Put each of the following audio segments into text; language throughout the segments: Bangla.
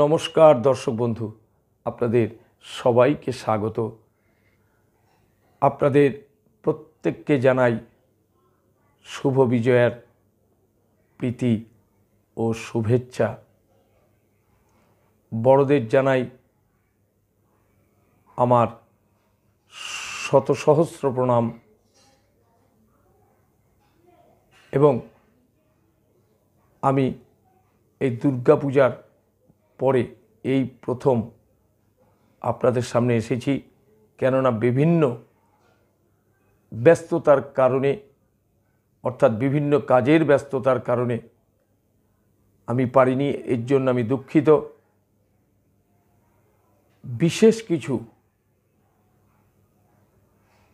নমস্কার দর্শক বন্ধু আপনাদের সবাইকে স্বাগত আপনাদের প্রত্যেককে জানাই শুভ বিজয়ের প্রীতি ও শুভেচ্ছা বড়দের জানাই আমার শত সহস্র প্রণাম এবং আমি এই দুর্গাপূজার পূজার পরে এই প্রথম আপনাদের সামনে এসেছি কেননা বিভিন্ন ব্যস্ততার কারণে অর্থাৎ বিভিন্ন কাজের ব্যস্ততার কারণে আমি পারিনি এর জন্য আমি দুঃখিত বিশেষ কিছু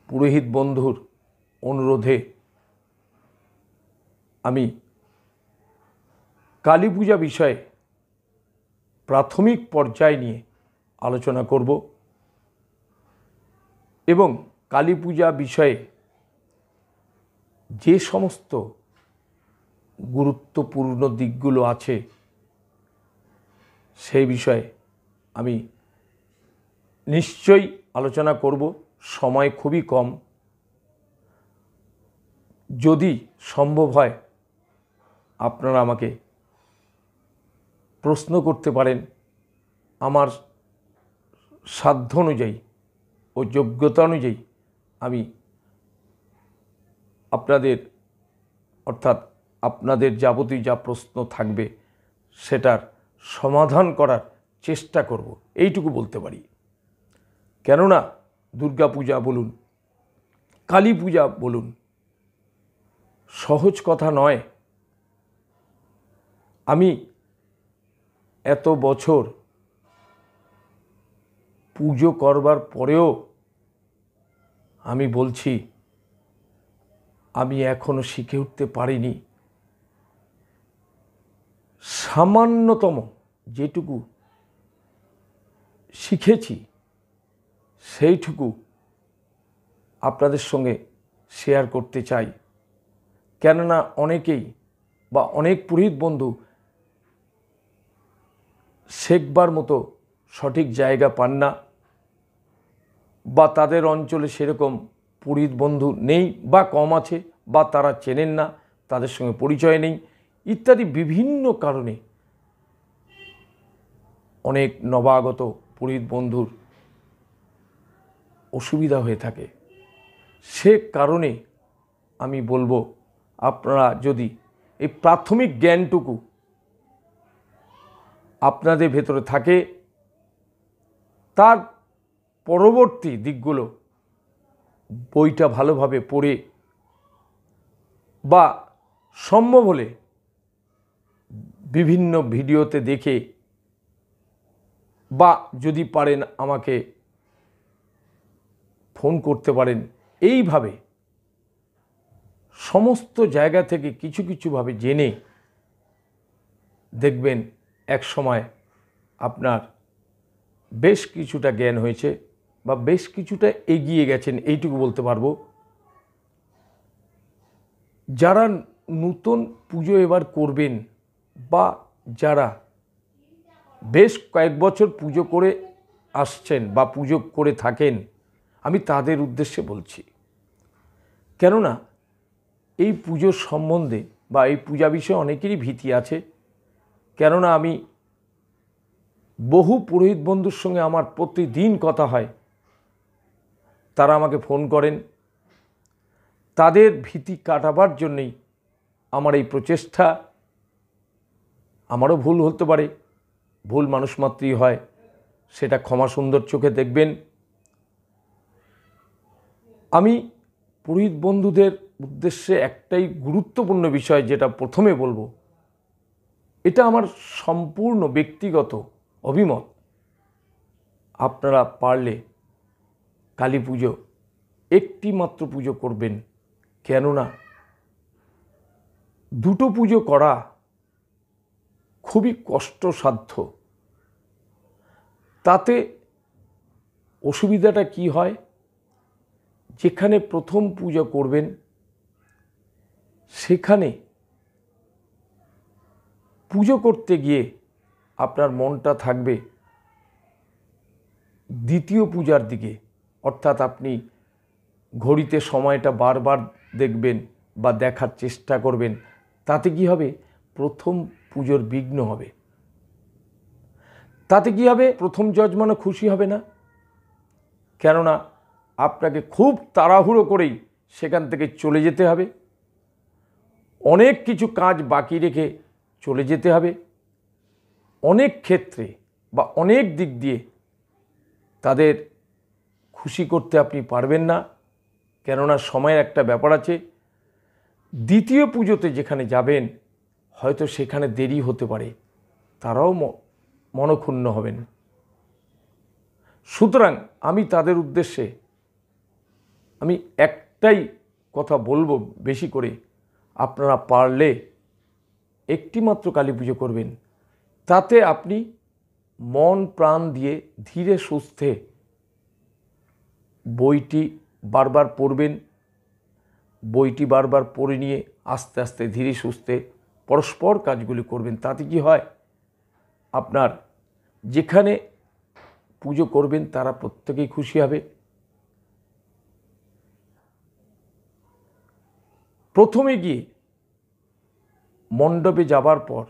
পুরোহিত বন্ধুর অনুরোধে আমি কালী পূজা বিষয়ে প্রাথমিক পর্যায় নিয়ে আলোচনা করব এবং কালী পূজা বিষয়ে যে সমস্ত গুরুত্বপূর্ণ দিকগুলো আছে সেই বিষয়ে আমি নিশ্চয়ই আলোচনা করব সময় খুবই কম যদি সম্ভব হয় আপনারা আমাকে প্রশ্ন করতে পারেন আমার সাধ্য অনুযায়ী ও যোগ্যতা অনুযায়ী আমি আপনাদের অর্থাৎ আপনাদের যাবতীয় যা প্রশ্ন থাকবে সেটার সমাধান করার চেষ্টা করব এইটুকু বলতে পারি কেননা দুর্গা পূজা বলুন কালী পূজা বলুন সহজ কথা নয় আমি এত বছর পুজো করবার পরেও আমি বলছি আমি এখনও শিখে উঠতে পারিনি সামান্যতম যেটুকু শিখেছি সেইটুকু আপনাদের সঙ্গে শেয়ার করতে চাই কেননা অনেকেই বা অনেক পুরোহিত বন্ধু শেখবার মতো সঠিক জায়গা পান না বা তাদের অঞ্চলে সেরকম পুরীত বন্ধু নেই বা কম আছে বা তারা চেনেন না তাদের সঙ্গে পরিচয় নেই ইত্যাদি বিভিন্ন কারণে অনেক নবাগত পুরীত বন্ধুর অসুবিধা হয়ে থাকে সে কারণে আমি বলবো আপনারা যদি এই প্রাথমিক জ্ঞানটুকু আপনাদের ভেতরে থাকে তার পরবর্তী দিকগুলো বইটা ভালোভাবে পড়ে বা সম্ভব হলে বিভিন্ন ভিডিওতে দেখে বা যদি পারেন আমাকে ফোন করতে পারেন এইভাবে সমস্ত জায়গা থেকে কিছু কিছুভাবে জেনে দেখবেন এক সময় আপনার বেশ কিছুটা জ্ঞান হয়েছে বা বেশ কিছুটা এগিয়ে গেছেন এইটুকু বলতে পারবো যারা নতুন পুজো এবার করবেন বা যারা বেশ কয়েক বছর পুজো করে আসছেন বা পুজো করে থাকেন আমি তাদের উদ্দেশ্যে বলছি কেননা এই পুজোর সম্বন্ধে বা এই পূজা বিষয়ে অনেকেরই ভীতি আছে কেননা আমি বহু পুরোহিত বন্ধুর সঙ্গে আমার প্রতিদিন কথা হয় তারা আমাকে ফোন করেন তাদের ভীতি কাটাবার জন্যেই আমার এই প্রচেষ্টা আমারও ভুল হতে পারে ভুল মানুষ মাত্রই হয় সেটা ক্ষমা সুন্দর চোখে দেখবেন আমি পুরোহিত বন্ধুদের উদ্দেশ্যে একটাই গুরুত্বপূর্ণ বিষয় যেটা প্রথমে বলবো এটা আমার সম্পূর্ণ ব্যক্তিগত অভিমত আপনারা পারলে কালী পুজো একটি মাত্র পুজো করবেন কেননা দুটো পুজো করা খুবই কষ্টসাধ্য তাতে অসুবিধাটা কি হয় যেখানে প্রথম পূজা করবেন সেখানে পুজো করতে গিয়ে আপনার মনটা থাকবে দ্বিতীয় পূজার দিকে অর্থাৎ আপনি ঘড়িতে সময়টা বারবার দেখবেন বা দেখার চেষ্টা করবেন তাতে কি হবে প্রথম পুজোর বিঘ্ন হবে তাতে কি হবে প্রথম যজমানও খুশি হবে না কেননা আপনাকে খুব তাড়াহুড়ো করেই সেখান থেকে চলে যেতে হবে অনেক কিছু কাজ বাকি রেখে চলে যেতে হবে অনেক ক্ষেত্রে বা অনেক দিক দিয়ে তাদের খুশি করতে আপনি পারবেন না কেননা সময়ের একটা ব্যাপার আছে দ্বিতীয় পুজোতে যেখানে যাবেন হয়তো সেখানে দেরি হতে পারে তারাও মনক্ষুণ্ণ হবেন সুতরাং আমি তাদের উদ্দেশ্যে আমি একটাই কথা বলবো বেশি করে আপনারা পারলে একটিমাত্র কালী পুজো করবেন তাতে আপনি মন প্রাণ দিয়ে ধীরে সুস্থে বইটি বারবার পড়বেন বইটি বারবার পড়ে নিয়ে আস্তে আস্তে ধীরে সুস্থে পরস্পর কাজগুলি করবেন তাতে কি হয় আপনার যেখানে পুজো করবেন তারা প্রত্যেকেই খুশি হবে প্রথমে গিয়ে মণ্ডপে যাবার পর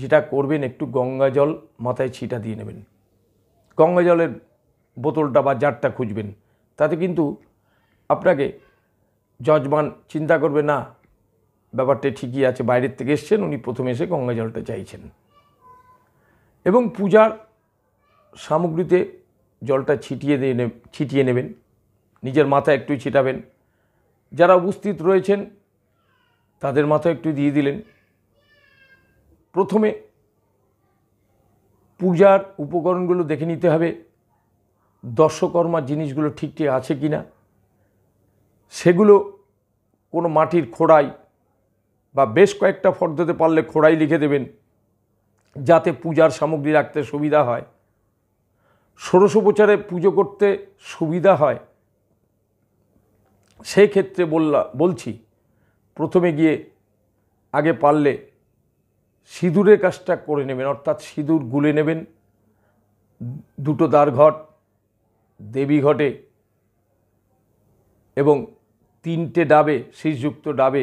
যেটা করবেন একটু গঙ্গা জল মাথায় ছিটা দিয়ে নেবেন গঙ্গা জলের বোতলটা বা জারটা খুঁজবেন তাতে কিন্তু আপনাকে যজমান চিন্তা করবে না ব্যাপারটা ঠিকই আছে বাইরের থেকে এসছেন উনি প্রথমে এসে গঙ্গা জলটা চাইছেন এবং পূজার সামগ্রীতে জলটা ছিটিয়ে দিয়ে ছিটিয়ে নেবেন নিজের মাথায় একটু ছিটাবেন যারা উপস্থিত রয়েছেন তাদের মাথায় একটু দিয়ে দিলেন প্রথমে পূজার উপকরণগুলো দেখে নিতে হবে দর্শকর্মার জিনিসগুলো ঠিক আছে কি না সেগুলো কোনো মাটির খোড়াই বা বেশ কয়েকটা ফর্দতে পারলে খোড়াই লিখে দেবেন যাতে পূজার সামগ্রী রাখতে সুবিধা হয় ষোড়শোপচারে পুজো করতে সুবিধা হয় সেই ক্ষেত্রে বললা বলছি প্রথমে গিয়ে আগে পারলে সিঁদুরের কাজটা করে নেবেন অর্থাৎ সিঁদুর গুলে নেবেন দুটো ঘট দেবী ঘটে এবং তিনটে ডাবে শীষযুক্ত ডাবে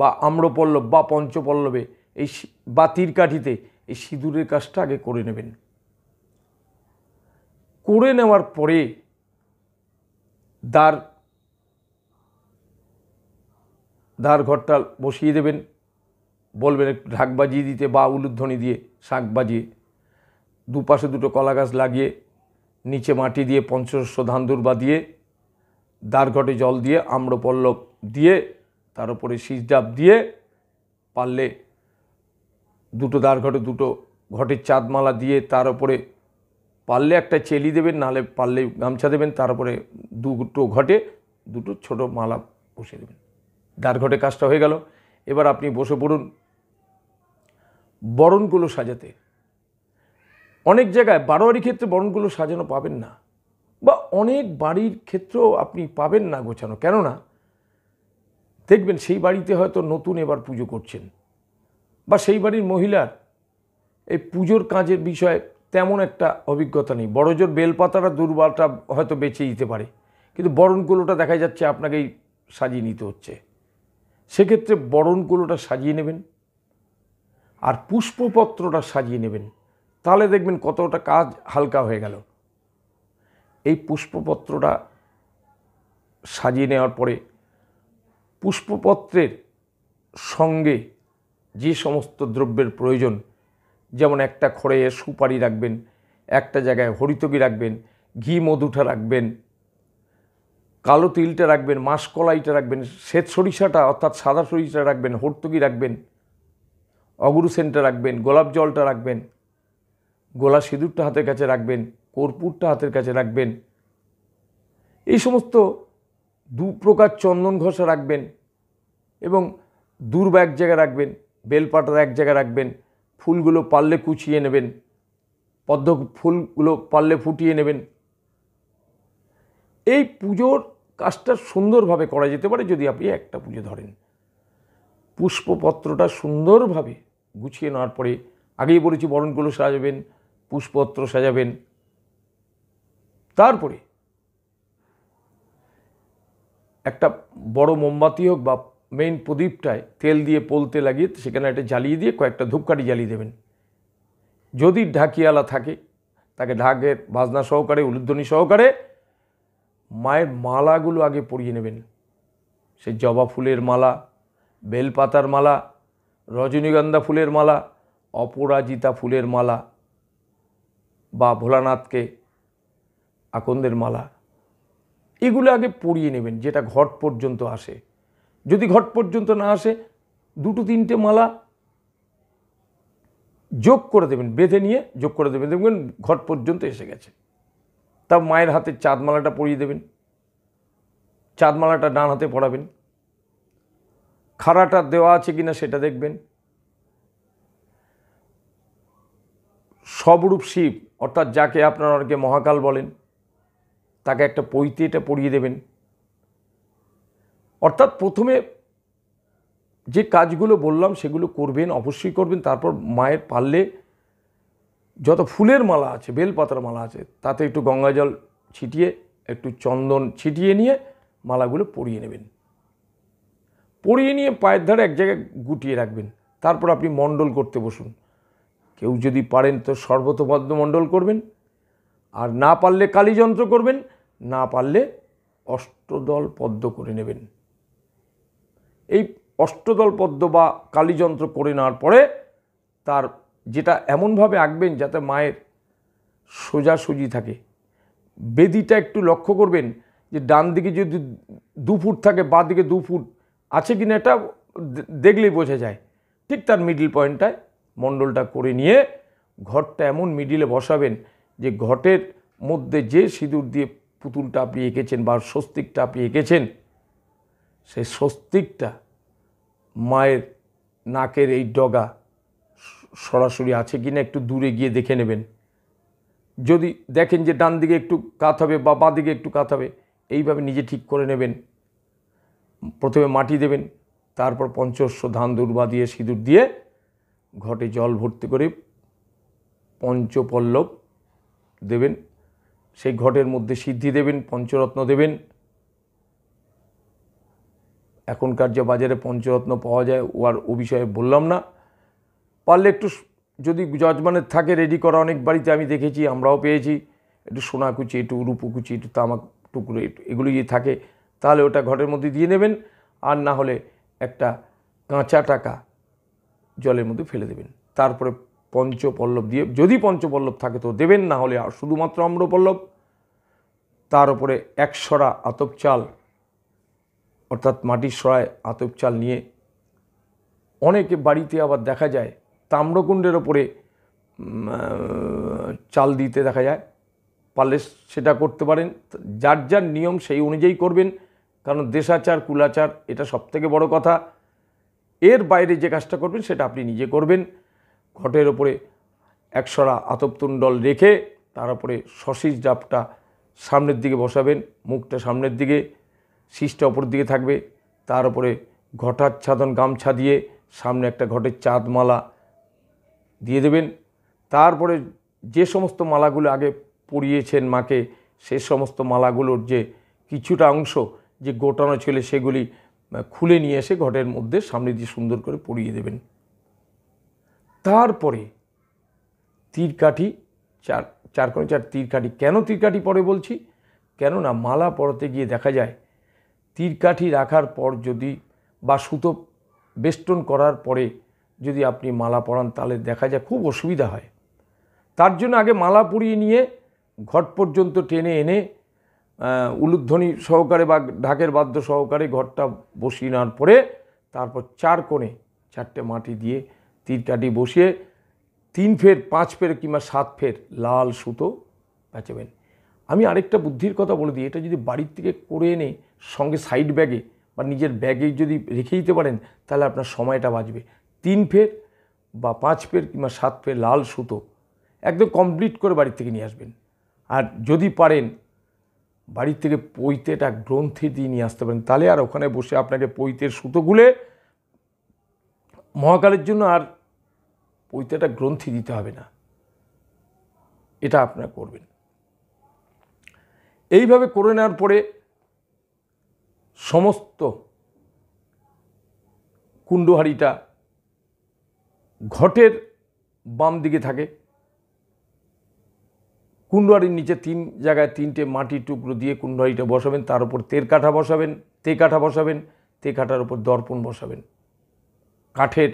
বা আম্রপল্লব বা পঞ্চপল্লবে এই বা তীরকাঠিতে এই সিঁদুরের কাজটা আগে করে নেবেন করে নেওয়ার পরে দ্বার ধার ঘরটাল বসিয়ে দেবেন বলবেন একটু ঢাক বাজিয়ে দিতে বা উলুধ্বনি দিয়ে শাঁখ বাজিয়ে দুপাশে দুটো কলা গাছ লাগিয়ে নিচে মাটি দিয়ে পঞ্চশস্য ধান দুর্বা দিয়ে ঘটে জল দিয়ে আম্রপল্লব দিয়ে তার উপরে শীষ ডাব দিয়ে পারলে দুটো ঘটে দুটো ঘটের চাঁদমালা দিয়ে তার উপরে পারলে একটা চেলি দেবেন নাহলে পারলে গামছা দেবেন তার উপরে দুটো ঘটে দুটো ছোট মালা বসে দেবেন ঘটে কাজটা হয়ে গেল এবার আপনি বসে পড়ুন বরণগুলো সাজাতে অনেক জায়গায় বারোয়ারি ক্ষেত্রে বরণগুলো সাজানো পাবেন না বা অনেক বাড়ির ক্ষেত্রেও আপনি পাবেন না গোছানো কেননা দেখবেন সেই বাড়িতে হয়তো নতুন এবার পুজো করছেন বা সেই বাড়ির মহিলার এই পুজোর কাজের বিষয়ে তেমন একটা অভিজ্ঞতা নেই বড়জোর বেলপাতাটা দুর্বলটা হয়তো বেঁচে দিতে পারে কিন্তু বরণগুলোটা দেখা যাচ্ছে আপনাকেই সাজিয়ে নিতে হচ্ছে সেক্ষেত্রে বরণগুলোটা সাজিয়ে নেবেন আর পুষ্পপত্রটা সাজিয়ে নেবেন তাহলে দেখবেন কতটা কাজ হালকা হয়ে গেল এই পুষ্পপত্রটা সাজিয়ে নেওয়ার পরে পুষ্পপত্রের সঙ্গে যে সমস্ত দ্রব্যের প্রয়োজন যেমন একটা খড়ে সুপারি রাখবেন একটা জায়গায় হরিতকি রাখবেন ঘি মধুটা রাখবেন কালো তিলটা রাখবেন মাসকলাইটা রাখবেন শ্বেত সরিষাটা অর্থাৎ সাদা সরিষাটা রাখবেন হর্তুকি রাখবেন অগুরু রাখবেন গোলাপ জলটা রাখবেন গোলা সিঁদুরটা হাতের কাছে রাখবেন কর্পূরটা হাতের কাছে রাখবেন এই সমস্ত দু প্রকার চন্দন ঘষা রাখবেন এবং দূর্বা এক জায়গায় রাখবেন বেলপাটার এক জায়গায় রাখবেন ফুলগুলো পারলে কুচিয়ে নেবেন পদ্ম ফুলগুলো পারলে ফুটিয়ে নেবেন এই পুজোর কাজটা সুন্দরভাবে করা যেতে পারে যদি আপনি একটা পুজো ধরেন পুষ্পপত্রটা সুন্দরভাবে গুছিয়ে নেওয়ার পরে আগেই বলেছি বরণগুলো সাজাবেন পুষ্পপত্র সাজাবেন তারপরে একটা বড় মোমবাতি হোক বা মেইন প্রদীপটায় তেল দিয়ে পলতে লাগিয়ে সেখানে একটা জ্বালিয়ে দিয়ে কয়েকটা ধূপকাঠি জ্বালিয়ে দেবেন যদি ঢাকিয়ালা থাকে তাকে ঢাকের বাজনা সহকারে উলুধ্বনি সহকারে মায়ের মালাগুলো আগে পরিয়ে নেবেন সে জবা ফুলের মালা বেলপাতার মালা রজনীগন্ধা ফুলের মালা অপরাজিতা ফুলের মালা বা ভোলানাথকে আকন্দের মালা এগুলো আগে পরিয়ে নেবেন যেটা ঘট পর্যন্ত আসে যদি ঘট পর্যন্ত না আসে দুটো তিনটে মালা যোগ করে দেবেন বেঁধে নিয়ে যোগ করে দেবেন দেখবেন ঘট পর্যন্ত এসে গেছে তা মায়ের হাতে চাঁদমালাটা পরিয়ে দেবেন চাঁদমালাটা ডান হাতে পড়াবেন খাড়াটা দেওয়া আছে কিনা সেটা দেখবেন সবরূপ শিব অর্থাৎ যাকে আপনারা অনেকে মহাকাল বলেন তাকে একটা পৈতে এটা পড়িয়ে দেবেন অর্থাৎ প্রথমে যে কাজগুলো বললাম সেগুলো করবেন অবশ্যই করবেন তারপর মায়ের পারলে যত ফুলের মালা আছে বেলপাতার মালা আছে তাতে একটু গঙ্গা জল ছিটিয়ে একটু চন্দন ছিটিয়ে নিয়ে মালাগুলো পরিয়ে নেবেন পরিয়ে নিয়ে পায়ের ধারে এক জায়গায় গুটিয়ে রাখবেন তারপর আপনি মণ্ডল করতে বসুন কেউ যদি পারেন তো সর্বতমধ্য মণ্ডল করবেন আর না পারলে কালীযন্ত্র করবেন না পারলে অষ্টদল পদ্ম করে নেবেন এই অষ্টদল পদ্ম বা কালীযন্ত্র করে নেওয়ার পরে তার যেটা এমনভাবে আঁকবেন যাতে মায়ের সোজাসুজি থাকে বেদিটা একটু লক্ষ্য করবেন যে ডান দিকে যদি দু ফুট থাকে বা দিকে দু ফুট আছে কিনা এটা দেখলেই বোঝা যায় ঠিক তার মিডিল পয়েন্টটায় মণ্ডলটা করে নিয়ে ঘরটা এমন মিডিলে বসাবেন যে ঘটের মধ্যে যে সিঁদুর দিয়ে পুতুলটা আপনি এঁকেছেন বা স্বস্তিকটা আপনি এঁকেছেন সেই স্বস্তিকটা মায়ের নাকের এই ডগা সরাসরি আছে কি না একটু দূরে গিয়ে দেখে নেবেন যদি দেখেন যে ডান দিকে একটু কাত হবে বা বাঁ দিকে একটু কাত হবে এইভাবে নিজে ঠিক করে নেবেন প্রথমে মাটি দেবেন তারপর পঞ্চস্ব ধান দুর্বা দিয়ে সিঁদুর দিয়ে ঘটে জল ভর্তি করে পঞ্চপল্লব দেবেন সেই ঘটের মধ্যে সিদ্ধি দেবেন পঞ্চরত্ন দেবেন এখনকার যে বাজারে পঞ্চরত্ন পাওয়া যায় ও আর ও বিষয়ে বললাম না পারলে একটু যদি যজমানের থাকে রেডি করা অনেক বাড়িতে আমি দেখেছি আমরাও পেয়েছি একটু সোনাকুচি একটু কুচি একটু তামাক টুকরো এগুলো যদি থাকে তাহলে ওটা ঘরের মধ্যে দিয়ে নেবেন আর না হলে একটা কাঁচা টাকা জলের মধ্যে ফেলে দেবেন তারপরে পঞ্চপল্লব দিয়ে যদি পঞ্চপল্লব থাকে তো দেবেন না হলে আর শুধুমাত্র আম্রপল্লব তার উপরে সরা আতপ চাল অর্থাৎ মাটির সরায় আতপ চাল নিয়ে অনেকে বাড়িতে আবার দেখা যায় তাম্রকুণ্ডের ওপরে চাল দিতে দেখা যায় পারলে সেটা করতে পারেন যার যার নিয়ম সেই অনুযায়ী করবেন কারণ দেশাচার কুলাচার এটা সব থেকে বড়ো কথা এর বাইরে যে কাজটা করবেন সেটা আপনি নিজে করবেন ঘটের ওপরে একশরা আতপতুণ্ডল রেখে তার উপরে সশিস ডাবটা সামনের দিকে বসাবেন মুখটা সামনের দিকে শীষটা ওপর দিকে থাকবে তার উপরে ঘটাচ্ছাদন গামছা দিয়ে সামনে একটা ঘটের চাঁদমালা দিয়ে দেবেন তারপরে যে সমস্ত মালাগুলো আগে পরিয়েছেন মাকে সে সমস্ত মালাগুলোর যে কিছুটা অংশ যে গোটানো ছিল সেগুলি খুলে নিয়ে এসে ঘটের মধ্যে সামনে দিয়ে সুন্দর করে পরিয়ে দেবেন তারপরে তীরকাঠি চার চার কোনো চার তীরকাঠি কেন তীরকাঠি পরে বলছি কেননা মালা পরতে গিয়ে দেখা যায় তীরকাঠি রাখার পর যদি বা সুতো বেষ্টন করার পরে যদি আপনি মালা পরান তাহলে দেখা যায় খুব অসুবিধা হয় তার জন্য আগে মালা পরিয়ে নিয়ে ঘট পর্যন্ত টেনে এনে উলুধ্বনি সহকারে বা ঢাকের বাদ্য সহকারে ঘরটা বসিয়ে নেওয়ার পরে তারপর চার কোণে চারটে মাটি দিয়ে তীর বসিয়ে তিন ফের পাঁচ ফের কিংবা সাত ফের লাল সুতো পেঁচাবেন আমি আরেকটা বুদ্ধির কথা বলে দিই এটা যদি বাড়ির থেকে করে এনে সঙ্গে সাইড ব্যাগে বা নিজের ব্যাগে যদি রেখে দিতে পারেন তাহলে আপনার সময়টা বাঁচবে তিন ফের বা পাঁচ ফের কিংবা সাত ফের লাল সুতো একদম কমপ্লিট করে বাড়ি থেকে নিয়ে আসবেন আর যদি পারেন বাড়ি থেকে পৈতেটা গ্রন্থি দিয়ে নিয়ে আসতে পারেন তাহলে আর ওখানে বসে আপনাকে পৈতের সুতো গুলে মহাকালের জন্য আর পৈতেটা গ্রন্থি দিতে হবে না এটা আপনার করবেন এইভাবে করে নেওয়ার পরে সমস্ত কুণ্ডহারিটা ঘটের বাম দিকে থাকে কুণ্ডারির নিচে তিন জায়গায় তিনটে মাটির টুকরো দিয়ে কুণ্ডারিটা বসাবেন তার উপর তের কাঠা বসাবেন তে কাঠা বসাবেন তে কাঠার উপর দর্পণ বসাবেন কাঠের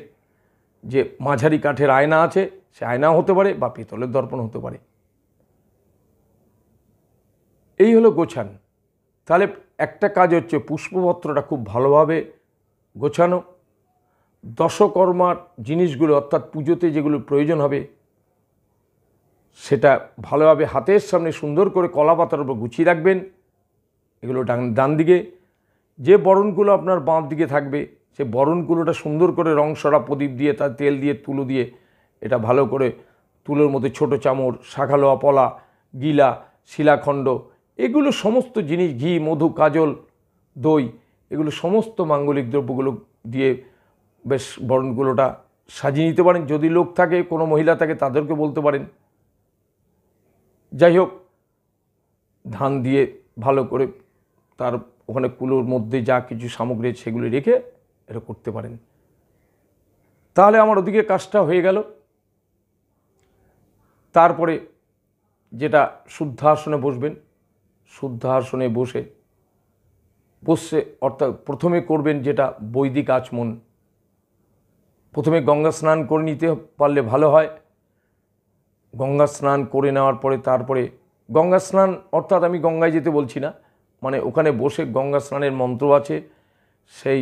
যে মাঝারি কাঠের আয়না আছে সে আয়না হতে পারে বা পিতলের দর্পণ হতে পারে এই হলো গোছান তাহলে একটা কাজ হচ্ছে পুষ্পপত্রটা খুব ভালোভাবে গোছানো দশকর্মার জিনিসগুলো অর্থাৎ পুজোতে যেগুলো প্রয়োজন হবে সেটা ভালোভাবে হাতের সামনে সুন্দর করে কলা পাতার উপর গুছিয়ে রাখবেন এগুলো ডান ডান দিকে যে বরণগুলো আপনার বাঁধ দিকে থাকবে সে বরণগুলোটা সুন্দর করে রং সরা প্রদীপ দিয়ে তার তেল দিয়ে তুলো দিয়ে এটা ভালো করে তুলোর মধ্যে ছোট চামড় শাখালো পলা গিলা শিলাখণ্ড এগুলো সমস্ত জিনিস ঘি মধু কাজল দই এগুলো সমস্ত মাঙ্গলিক দ্রব্যগুলো দিয়ে বেশ বরণগুলোটা সাজিয়ে নিতে পারেন যদি লোক থাকে কোনো মহিলা থাকে তাদেরকে বলতে পারেন যাই হোক ধান দিয়ে ভালো করে তার ওখানে কুলোর মধ্যে যা কিছু সামগ্রী সেগুলি রেখে এটা করতে পারেন তাহলে আমার ওদিকে কাজটা হয়ে গেল তারপরে যেটা শুদ্ধাসনে বসবেন শুদ্ধাসনে বসে বসে অর্থাৎ প্রথমে করবেন যেটা বৈদিক আচমন প্রথমে গঙ্গা স্নান করে নিতে পারলে ভালো হয় গঙ্গা স্নান করে নেওয়ার পরে তারপরে গঙ্গা স্নান অর্থাৎ আমি গঙ্গায় যেতে বলছি না মানে ওখানে বসে গঙ্গা স্নানের মন্ত্র আছে সেই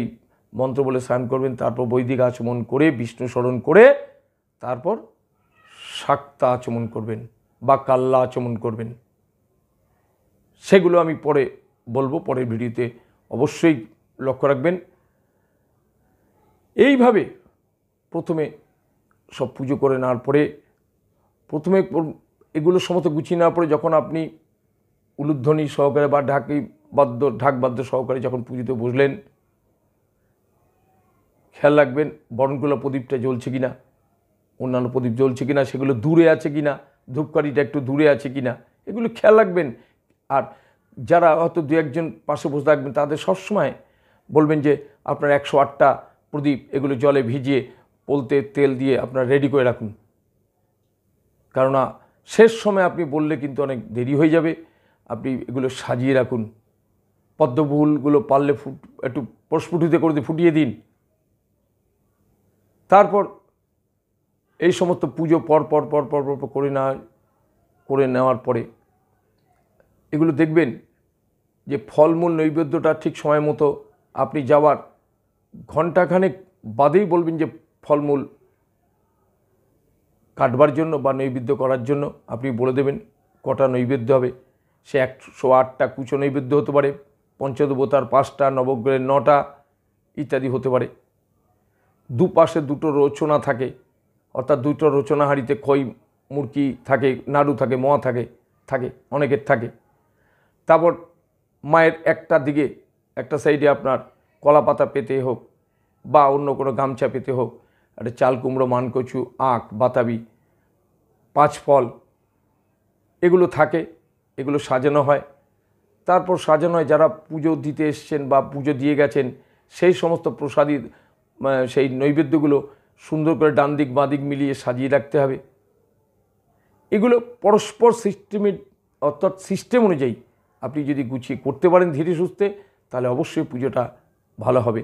মন্ত্র বলে স্নান করবেন তারপর বৈদিক আচমন করে বিষ্ণু স্মরণ করে তারপর শাক্তা আচমন করবেন বা কাল্লা আচমন করবেন সেগুলো আমি পরে বলবো পরের ভিডিওতে অবশ্যই লক্ষ্য রাখবেন এইভাবে প্রথমে সব পুজো করে নেওয়ার পরে প্রথমে এগুলো সমস্ত গুছিয়ে নেওয়ার পরে যখন আপনি উলুধ্বনি সহকারে বা ঢাকি বাদ্য ঢাক বাদ্য সহকারে যখন পুজোতে বসলেন খেয়াল রাখবেন বরণকুলা প্রদীপটা জ্বলছে কিনা অন্যান্য প্রদীপ জ্বলছে কিনা সেগুলো দূরে আছে কিনা ধূপকাঠিটা একটু দূরে আছে কিনা এগুলো খেয়াল রাখবেন আর যারা হয়তো দু একজন পাশে বসে থাকবেন তাদের সবসময় বলবেন যে আপনার একশো আটটা প্রদীপ এগুলো জলে ভিজিয়ে বলতে তেল দিয়ে আপনার রেডি করে রাখুন কেননা শেষ সময় আপনি বললে কিন্তু অনেক দেরি হয়ে যাবে আপনি এগুলো সাজিয়ে রাখুন পদ্মফুলগুলো পারলে ফুট একটু প্রস্ফুটিতে করে দিয়ে ফুটিয়ে দিন তারপর এই সমস্ত পুজো পর পর পর পর পর করে না করে নেওয়ার পরে এগুলো দেখবেন যে ফলমূল নৈবেদ্যটা ঠিক সময় মতো আপনি যাওয়ার ঘণ্টাখানেক বাদেই বলবেন যে ফলমূল কাটবার জন্য বা নৈবেদ্য করার জন্য আপনি বলে দেবেন কটা নৈবেদ্য হবে সে একশো আটটা কুচো নৈবেদ্য হতে পারে পঞ্চদেবতার পাঁচটা নবগ্রহের নটা ইত্যাদি হতে পারে দুপাশে দুটো রচনা থাকে অর্থাৎ দুটো রচনা হাড়িতে খই মুরকি থাকে নাড়ু থাকে মোয়া থাকে থাকে অনেকের থাকে তারপর মায়ের একটা দিকে একটা সাইডে আপনার কলাপাতা পেতে হোক বা অন্য কোনো গামছা পেতে হোক একটা চাল কুমড়ো মানকচু আঁখ বাতাবি পাঁচ ফল এগুলো থাকে এগুলো সাজানো হয় তারপর সাজানো হয় যারা পুজো দিতে এসছেন বা পুজো দিয়ে গেছেন সেই সমস্ত প্রসাদী সেই নৈবেদ্যগুলো সুন্দর করে ডান দিক বাঁ দিক মিলিয়ে সাজিয়ে রাখতে হবে এগুলো পরস্পর সিস্টেমের অর্থাৎ সিস্টেম অনুযায়ী আপনি যদি গুছিয়ে করতে পারেন ধীরে সুস্থে তাহলে অবশ্যই পুজোটা ভালো হবে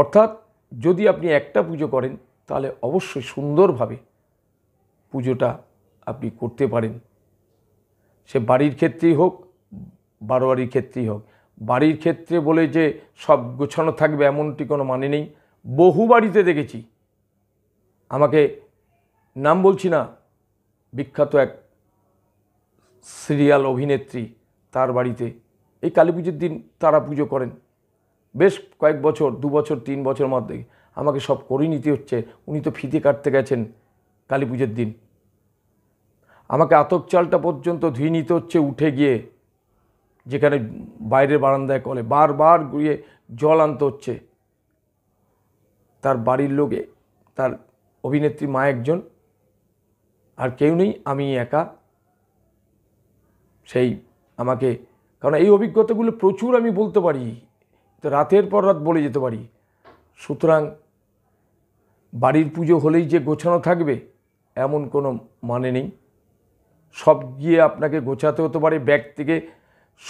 অর্থাৎ যদি আপনি একটা পুজো করেন তাহলে অবশ্যই সুন্দরভাবে পুজোটা আপনি করতে পারেন সে বাড়ির ক্ষেত্রেই হোক বারোয়ারির ক্ষেত্রেই হোক বাড়ির ক্ষেত্রে বলে যে সব গোছানো থাকবে এমনটি কোনো মানে নেই বহু বাড়িতে দেখেছি আমাকে নাম বলছি না বিখ্যাত এক সিরিয়াল অভিনেত্রী তার বাড়িতে এই কালী পুজোর দিন তারা পুজো করেন বেশ কয়েক বছর দু বছর তিন বছর মধ্যে আমাকে সব করে নিতে হচ্ছে উনি তো ফিতে কাটতে গেছেন কালী পুজোর দিন আমাকে আতক চালটা পর্যন্ত ধুয়ে নিতে হচ্ছে উঠে গিয়ে যেখানে বাইরের বারান্দায় কলে বারবার ঘুরিয়ে জল আনতে হচ্ছে তার বাড়ির লোকে তার অভিনেত্রী মা একজন আর কেউ নেই আমি একা সেই আমাকে কারণ এই অভিজ্ঞতাগুলো প্রচুর আমি বলতে পারি তো রাতের পর রাত বলে যেতে পারি সুতরাং বাড়ির পুজো হলেই যে গোছানো থাকবে এমন কোনো মানে নেই সব গিয়ে আপনাকে গোছাতে হতে পারে ব্যাগ থেকে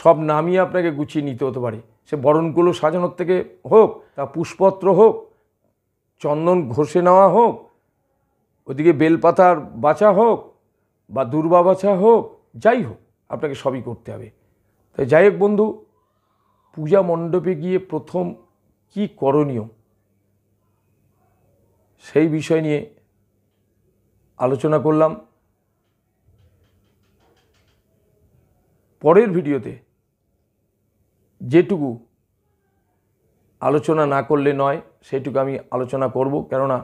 সব নামিয়ে আপনাকে গুছিয়ে নিতে হতে পারে সে বরণগুলো সাজানোর থেকে হোক তা পুষ্পত্র হোক চন্দন ঘষে নেওয়া হোক ওদিকে বেলপাতার বাছা হোক বা দুর্বা বাছা হোক যাই হোক আপনাকে সবই করতে হবে তাই যাই হোক বন্ধু পূজা মণ্ডপে গিয়ে প্রথম কি করণীয় সেই বিষয় নিয়ে আলোচনা করলাম পরের ভিডিওতে যেটুকু আলোচনা না করলে নয় সেটুকু আমি আলোচনা করব কেননা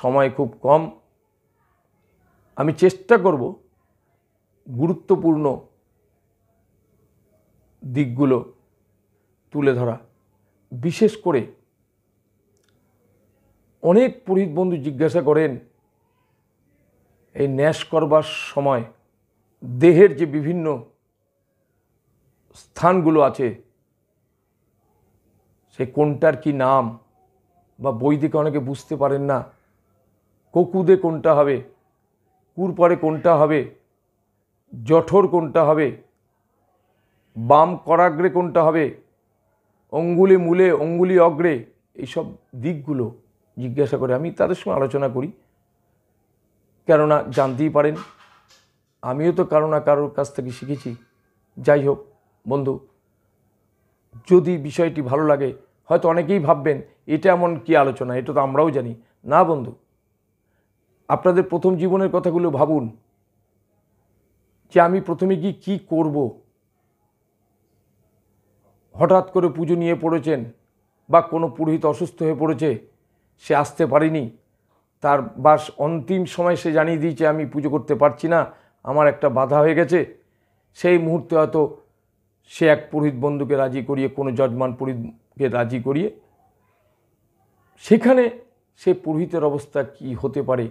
সময় খুব কম আমি চেষ্টা করব গুরুত্বপূর্ণ দিকগুলো তুলে ধরা বিশেষ করে অনেক পুরোহিত বন্ধু জিজ্ঞাসা করেন এই ন্যাস করবার সময় দেহের যে বিভিন্ন স্থানগুলো আছে সে কোনটার কি নাম বা বৈদিকে অনেকে বুঝতে পারেন না কোকুদে কোনটা হবে কুর পরে কোনটা হবে জঠর কোনটা হবে বাম করাগ্রে কোনটা হবে অঙ্গুলি মূলে অঙ্গুলি অগ্রে এইসব দিকগুলো জিজ্ঞাসা করে আমি তাদের সঙ্গে আলোচনা করি কেননা জানতেই পারেন আমিও তো কারো না কারোর কাছ থেকে শিখেছি যাই হোক বন্ধু যদি বিষয়টি ভালো লাগে হয়তো অনেকেই ভাববেন এটা এমন কি আলোচনা এটা তো আমরাও জানি না বন্ধু আপনাদের প্রথম জীবনের কথাগুলো ভাবুন যে আমি প্রথমে কি কি করবো হঠাৎ করে পুজো নিয়ে পড়েছেন বা কোনো পুরোহিত অসুস্থ হয়ে পড়েছে সে আসতে পারেনি তার বাস অন্তিম সময় সে জানিয়ে দিয়েছে আমি পুজো করতে পারছি না আমার একটা বাধা হয়ে গেছে সেই মুহূর্তে হয়তো সে এক পুরোহিত বন্ধুকে রাজি করিয়ে কোনো যজমান পুরোহিতকে রাজি করিয়ে সেখানে সে পুরোহিতের অবস্থা কি হতে পারে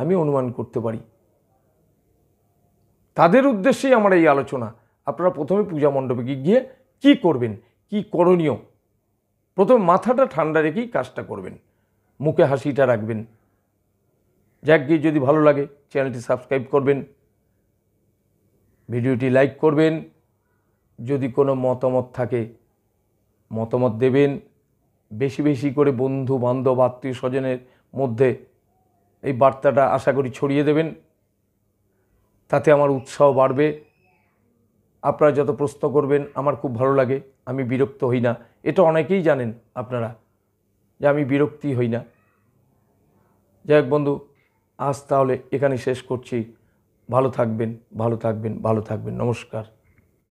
আমি অনুমান করতে পারি তাদের উদ্দেশ্যেই আমার এই আলোচনা আপনারা প্রথমে পূজা মণ্ডপে গিয়ে কি করবেন কি করণীয় প্রথম মাথাটা ঠান্ডা রেখেই কাজটা করবেন মুখে হাসিটা রাখবেন যাক গিয়ে যদি ভালো লাগে চ্যানেলটি সাবস্ক্রাইব করবেন ভিডিওটি লাইক করবেন যদি কোনো মতামত থাকে মতামত দেবেন বেশি বেশি করে বন্ধু বান্ধব আত্মীয় স্বজনের মধ্যে এই বার্তাটা আশা করি ছড়িয়ে দেবেন তাতে আমার উৎসাহ বাড়বে আপনারা যত প্রশ্ন করবেন আমার খুব ভালো লাগে আমি বিরক্ত হই না এটা অনেকেই জানেন আপনারা যে আমি বিরক্তি হই না যাই বন্ধু আজ তাহলে এখানে শেষ করছি ভালো থাকবেন ভালো থাকবেন ভালো থাকবেন নমস্কার